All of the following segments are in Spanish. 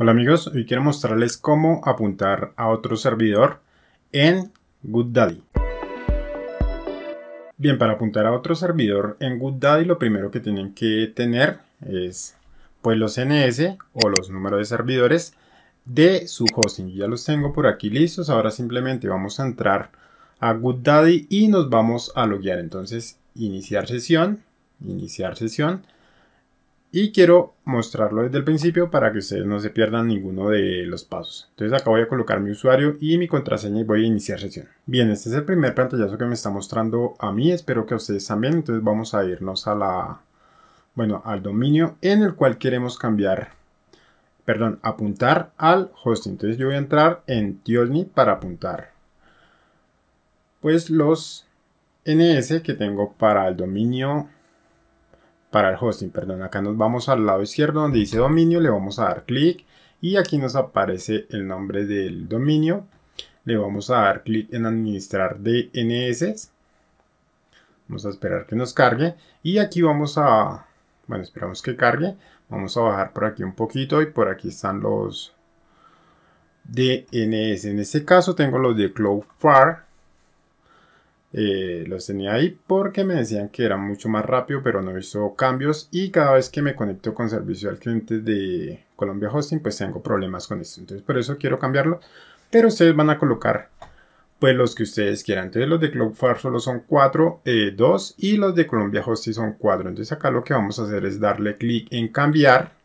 Hola amigos, hoy quiero mostrarles cómo apuntar a otro servidor en GoodDaddy. Bien, para apuntar a otro servidor en GoodDaddy lo primero que tienen que tener es pues los NS o los números de servidores de su hosting. Ya los tengo por aquí listos, ahora simplemente vamos a entrar a GoodDaddy y nos vamos a loguear. Entonces, iniciar sesión, iniciar sesión y quiero mostrarlo desde el principio para que ustedes no se pierdan ninguno de los pasos. Entonces acá voy a colocar mi usuario y mi contraseña y voy a iniciar sesión. Bien, este es el primer pantallazo que me está mostrando a mí, espero que a ustedes también. Entonces vamos a irnos a la, bueno, al dominio en el cual queremos cambiar, perdón, apuntar al hosting. Entonces yo voy a entrar en Tiolni para apuntar pues los NS que tengo para el dominio para el hosting, perdón, acá nos vamos al lado izquierdo donde dice dominio, le vamos a dar clic y aquí nos aparece el nombre del dominio. Le vamos a dar clic en administrar DNS. Vamos a esperar que nos cargue y aquí vamos a, bueno, esperamos que cargue. Vamos a bajar por aquí un poquito y por aquí están los DNS. En este caso tengo los de Cloudflare eh, los tenía ahí porque me decían que era mucho más rápido, pero no hizo cambios. Y cada vez que me conecto con servicio al cliente de Colombia Hosting, pues tengo problemas con esto. Entonces, por eso quiero cambiarlo. Pero ustedes van a colocar pues los que ustedes quieran. Entonces, los de Cloudflare solo son 4, 2 eh, y los de Colombia Hosting son 4. Entonces, acá lo que vamos a hacer es darle clic en cambiar.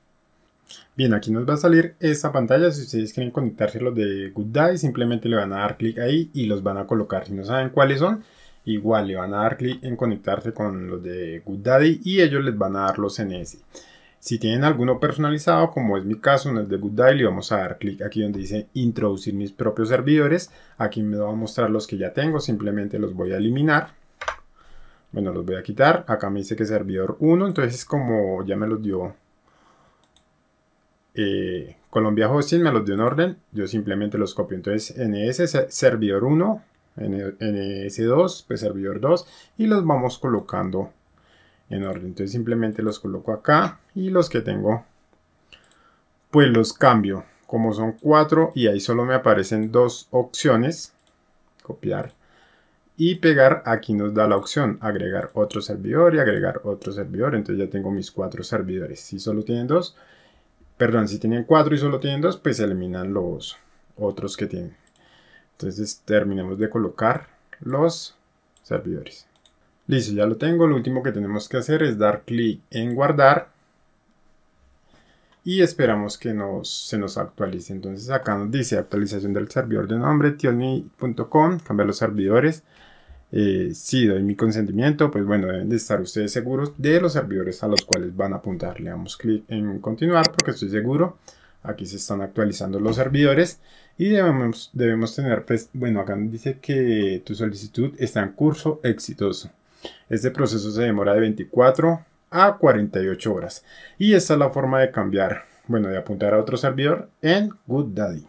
Bien, aquí nos va a salir esta pantalla. Si ustedes quieren conectarse los de GoodDaddy, simplemente le van a dar clic ahí y los van a colocar. Si no saben cuáles son, igual le van a dar clic en conectarse con los de GoodDaddy y ellos les van a dar los ese. Si tienen alguno personalizado, como es mi caso, no es de GoodDaddy, le vamos a dar clic aquí donde dice introducir mis propios servidores. Aquí me va a mostrar los que ya tengo, simplemente los voy a eliminar. Bueno, los voy a quitar. Acá me dice que servidor 1, entonces como ya me los dio eh, Colombia Hosting me los dio en orden, yo simplemente los copio. Entonces, NS servidor 1, NS2, pues servidor 2 y los vamos colocando en orden. Entonces, simplemente los coloco acá y los que tengo, pues los cambio. Como son 4 y ahí solo me aparecen dos opciones, copiar y pegar, aquí nos da la opción agregar otro servidor y agregar otro servidor. Entonces ya tengo mis cuatro servidores. Si solo tienen dos, Perdón, si tienen cuatro y solo tienen dos, pues eliminan los otros que tienen. Entonces terminemos de colocar los servidores. Listo, ya lo tengo. Lo último que tenemos que hacer es dar clic en guardar. Y esperamos que se nos actualice. Entonces acá nos dice actualización del servidor de nombre, tiony.com, cambiar los servidores. Eh, si doy mi consentimiento, pues bueno, deben de estar ustedes seguros de los servidores a los cuales van a apuntar. Le damos clic en continuar porque estoy seguro. Aquí se están actualizando los servidores y debemos, debemos tener, pues, bueno, acá dice que tu solicitud está en curso exitoso. Este proceso se demora de 24 a 48 horas. Y esta es la forma de cambiar, bueno, de apuntar a otro servidor en GoodDaddy.